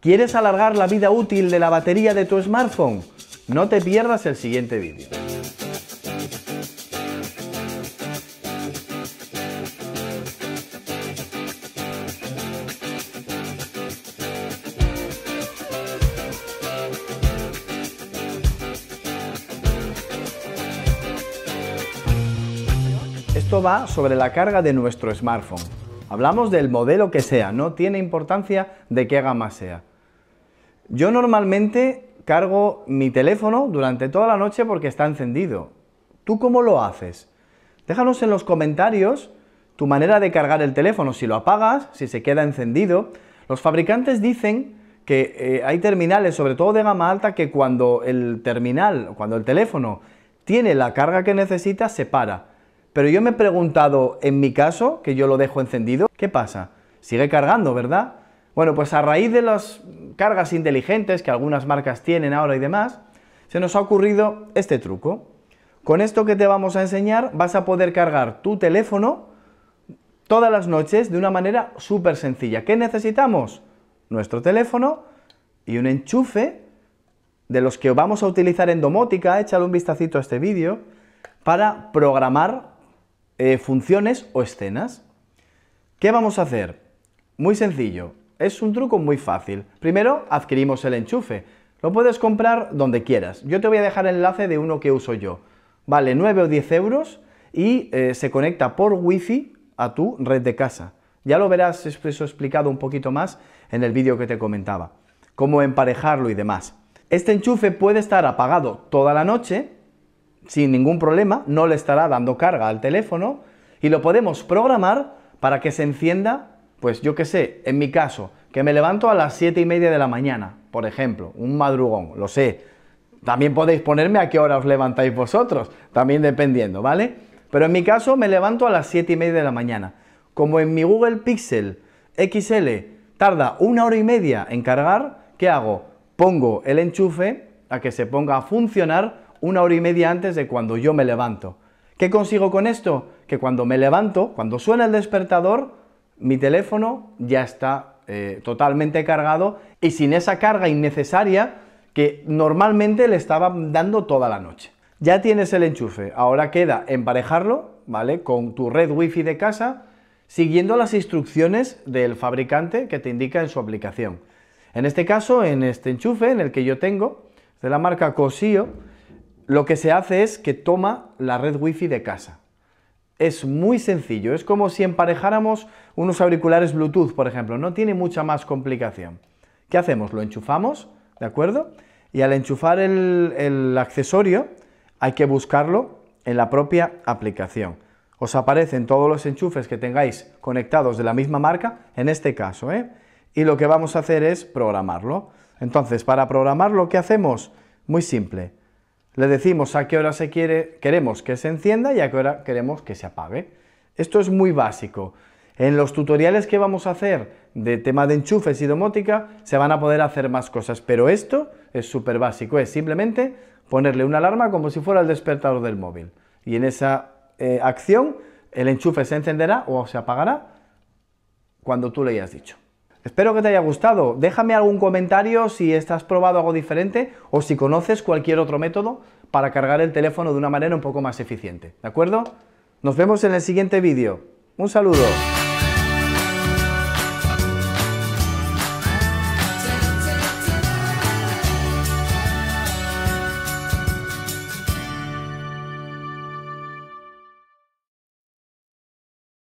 ¿Quieres alargar la vida útil de la batería de tu smartphone? No te pierdas el siguiente vídeo. Esto va sobre la carga de nuestro smartphone. Hablamos del modelo que sea, no tiene importancia de qué gama sea. Yo normalmente cargo mi teléfono durante toda la noche porque está encendido. ¿Tú cómo lo haces? Déjanos en los comentarios tu manera de cargar el teléfono, si lo apagas, si se queda encendido. Los fabricantes dicen que eh, hay terminales, sobre todo de gama alta, que cuando el terminal, cuando el teléfono tiene la carga que necesita, se para. Pero yo me he preguntado, en mi caso, que yo lo dejo encendido, ¿qué pasa? Sigue cargando, ¿verdad? Bueno, pues a raíz de las cargas inteligentes que algunas marcas tienen ahora y demás, se nos ha ocurrido este truco. Con esto que te vamos a enseñar vas a poder cargar tu teléfono todas las noches de una manera súper sencilla. ¿Qué necesitamos? Nuestro teléfono y un enchufe de los que vamos a utilizar en domótica, échale un vistacito a este vídeo, para programar eh, funciones o escenas. ¿Qué vamos a hacer? Muy sencillo. Es un truco muy fácil. Primero, adquirimos el enchufe. Lo puedes comprar donde quieras. Yo te voy a dejar el enlace de uno que uso yo. Vale 9 o 10 euros y eh, se conecta por wifi a tu red de casa. Ya lo verás explicado un poquito más en el vídeo que te comentaba. Cómo emparejarlo y demás. Este enchufe puede estar apagado toda la noche sin ningún problema, no le estará dando carga al teléfono y lo podemos programar para que se encienda pues yo qué sé, en mi caso, que me levanto a las 7 y media de la mañana, por ejemplo, un madrugón, lo sé. También podéis ponerme a qué hora os levantáis vosotros, también dependiendo, ¿vale? Pero en mi caso me levanto a las 7 y media de la mañana. Como en mi Google Pixel XL tarda una hora y media en cargar, ¿qué hago? Pongo el enchufe a que se ponga a funcionar una hora y media antes de cuando yo me levanto. ¿Qué consigo con esto? Que cuando me levanto, cuando suena el despertador, mi teléfono ya está eh, totalmente cargado y sin esa carga innecesaria que normalmente le estaba dando toda la noche. Ya tienes el enchufe, ahora queda emparejarlo, ¿vale? Con tu red wifi de casa, siguiendo las instrucciones del fabricante que te indica en su aplicación. En este caso, en este enchufe, en el que yo tengo, de la marca Cosio, lo que se hace es que toma la red wifi de casa. Es muy sencillo, es como si emparejáramos unos auriculares Bluetooth, por ejemplo, no tiene mucha más complicación. ¿Qué hacemos? Lo enchufamos, ¿de acuerdo? Y al enchufar el, accesorio hay que buscarlo en la propia aplicación. Os aparecen todos los enchufes que tengáis conectados de la misma marca, en este caso, ¿eh? Y lo que vamos a hacer es programarlo. Entonces, para programarlo, ¿qué hacemos? Muy simple le decimos a qué hora se quiere, queremos que se encienda y a qué hora queremos que se apague. Esto es muy básico. En los tutoriales que vamos a hacer de tema de enchufes y domótica se van a poder hacer más cosas, pero esto es súper básico, es simplemente ponerle una alarma como si fuera el despertador del móvil. Y en esa eh, acción el enchufe se encenderá o se apagará cuando tú le hayas dicho. Espero que te haya gustado. Déjame algún comentario si estás probado algo diferente o si conoces cualquier otro método para cargar el teléfono de una manera un poco más eficiente. ¿De acuerdo? Nos vemos en el siguiente vídeo. Un saludo.